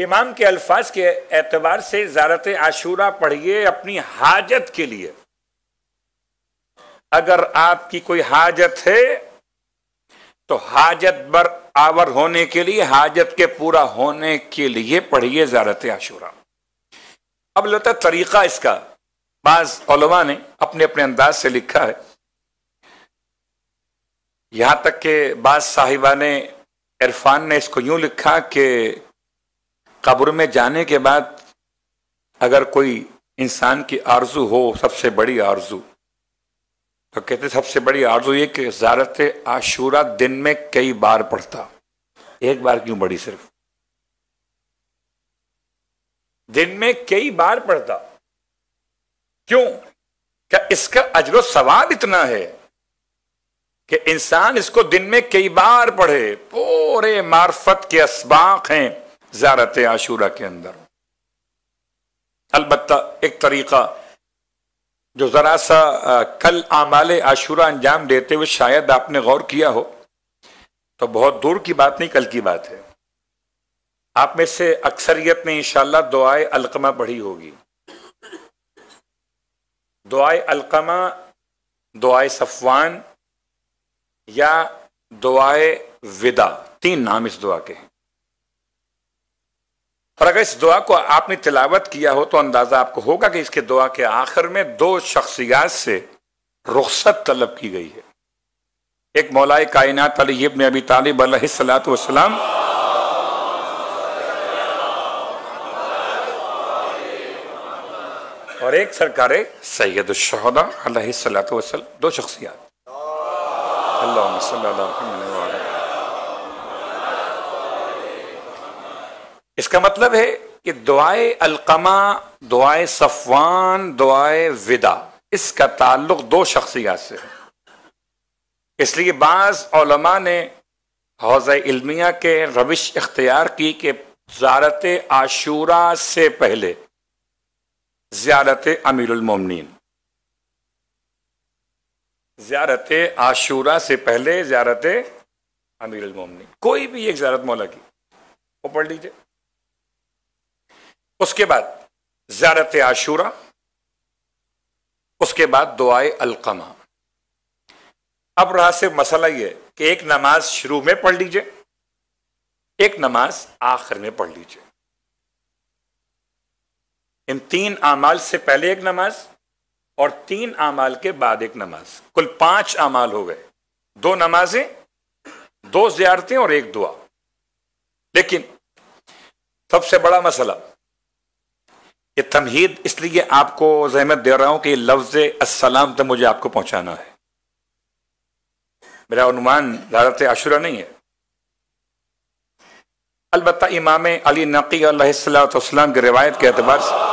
इमाम के अल्फाज के एतबार से ज़ारत आशूरा पढ़िए अपनी हाजत के लिए अगर आपकी कोई हाजत है तो हाजत बर आवर होने के लिए हाजत के पूरा होने के लिए पढ़िए ज़ारत आशूरा अब लता तरीका इसका बाज़ ने अपने अपने अंदाज से लिखा है यहाँ तक के बाद साहिबा ने इरफान ने इसको यूं लिखा कि कब्र में जाने के बाद अगर कोई इंसान की आरजू हो सबसे बड़ी आरजू तो कहते सबसे बड़ी आरजू ये कि जारत आशूरा दिन में कई बार पढ़ता एक बार क्यों बड़ी सिर्फ दिन में कई बार पढ़ता क्यों क्या इसका अजर सवाब इतना है कि इंसान इसको दिन में कई बार पढ़े पूरे मार्फत के इसबाक हैं जारत आशूरा के अंदर अलबत् एक तरीका जो ज़रा सा कल आमाल आशूरा अंजाम देते हुए शायद आपने गौर किया हो तो बहुत दूर की बात नहीं कल की बात है आप में से अक्सरियत ने इंशाला दुआए अलकमा पढ़ी होगी दुआए अलकमा दुआए सफवान या दुआए विदा तीन नाम इस दुआ के हैं और अगर इस दुआ को आपने तिलावत किया हो तो अंदाज़ा आपको होगा कि इसके दुआ के आखिर में दो शख्सियात से रुख्सत तलब की गई है एक मौलाए कायनात अली इब्न अबी तालिब सलात और एक सरकार सैयद शहदा सलात दो शख्सियात इसका मतलब है कि दुआए अलकमा दुआए सफवान दुआए विदा इसका ताल्लुक दो शख्सियात से है इसलिए बाज ओलमा ने हौज इल्मिया के रविश इख्तियार की कि ज्यारत आशूरा से पहले ज्यारत अमीरमन ज्यारत आशूरा से पहले ज्यारत अमीर अलमोमनी कोई भी एक ज्यारत मौला की वो पढ़ लीजिए उसके बाद ज्यारत आशूरा उसके बाद दुआए अलकमा अब रहा सिर्फ मसला यह कि एक नमाज शुरू में पढ़ लीजिए एक नमाज आखिर में पढ़ लीजिए इन तीन आमाल से पहले एक नमाज और तीन अमाल के बाद एक नमाज कुल पांच अमाल हो गए दो नमाजें दो ज्यारतें और एक दुआ लेकिन सबसे बड़ा मसला ये तमहीद इसलिए आपको जहमत दे रहा हूं कि लफ्ज असलाम तक मुझे आपको पहुंचाना है मेरा अनुमान दारत आशुरा नहीं है अलबत् इमाम अली नकी सलाम की रिवायत के अतबार से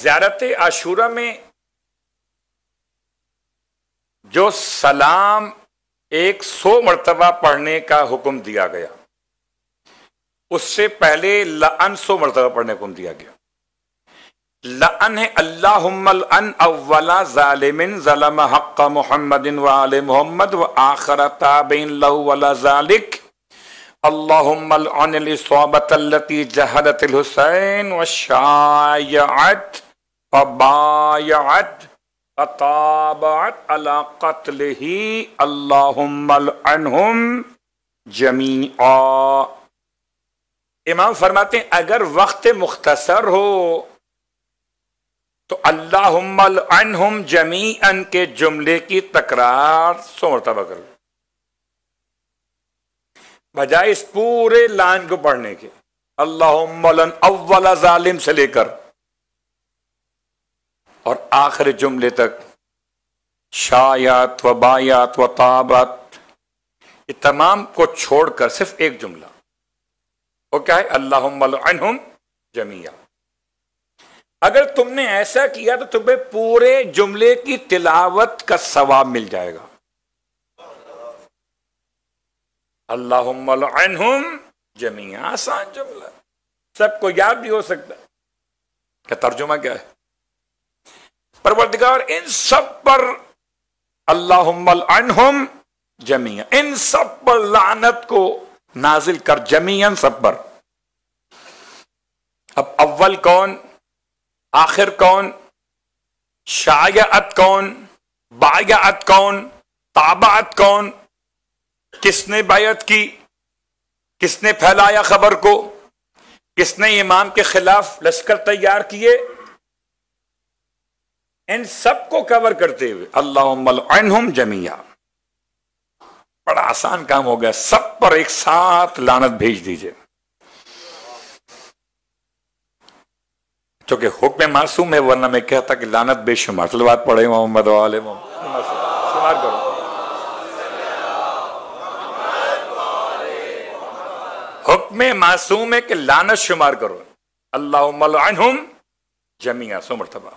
ज़्यारत आशूरा में जो सलाम एक सौ मरतबा पढ़ने का हुक्म दिया गया उससे पहले लन सो मरतबा पढ़ने का हुक्म दिया गया लन है अल्लाहन अव्वला ालिमिन ज़लम हक़ मोहम्मद वाल मोहम्मद व आखर ताबिन लहला ज़ालिक जहरत हुसैन व शायत फबायत अताबत अला कत्ल ही अल्लाहम जमी इमाम फरमाते हैं अगर वक्त मुख्तसर हो तो अल्लाहम जमी अन के जुमले की तकरार सो मरतबा करो बजाय इस पूरे लाइन को पढ़ने के अल्लाह अव्वल जालिम से लेकर और आखिर जुमले तक शायात व बायात व ताबात ये तमाम को छोड़कर सिर्फ एक जुमला वो क्या है अल्लाहम जमिया अगर तुमने ऐसा किया तो तुम्हें पूरे जुमले की तिलावत का सवाब मिल जाएगा अल्लाहम जमिया आसान जुमला सबको याद भी हो सकता है क्या तर्जुमा क्या है परवरदिगार इन सब पर अल्लाहम जमीन इन सब पर लानत को नाजिल कर जमीन सब पर अब अव्वल कौन आखिर कौन शायत कौन बायात कौन ताबात कौन किसने बायत की किसने फैलाया खबर को किसने इमाम के खिलाफ लश्कर तैयार किए इन सबको कवर करते हुए अल्लाह जमिया बड़ा आसान काम हो गया सब पर एक साथ लानत भेज दीजिए क्योंकि हुक्म मासूम है वरना मैं कहता कि लानत बेशुमार सलवात पढ़े मोहम्मद वाले मोहम्मद करो हुक्म मासूम है कि लानत शुमार करो अल्लाह जमिया सो मरतबा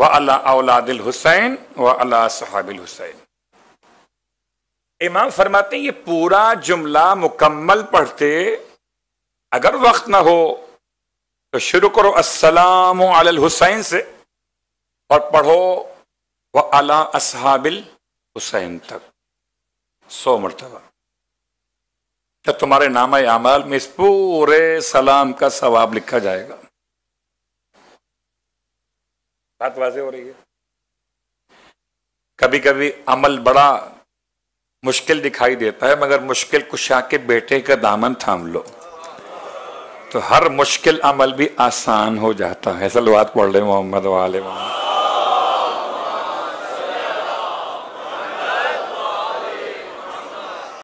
व अला औलादिल हुसैन व अला सहाबिल हुसैन इमाम फरमाते हैं ये पूरा जुमला मुकम्मल पढ़ते अगर वक्त ना हो तो शुरू करो असलाम अल हुसैन से और पढ़ो व अला असहाबिल हुसैन तक सो मरतबा तो तुम्हारे नामा अमल में इस पूरे सलाम का सवाब लिखा जाएगा बात वाजे हो रही है कभी कभी अमल बड़ा मुश्किल दिखाई देता है मगर मुश्किल कुशा के बेटे का दामन थाम लो तो हर मुश्किल अमल भी आसान हो जाता है सलवाद पढ़ रहे मोहम्मद वाले मोहम्मद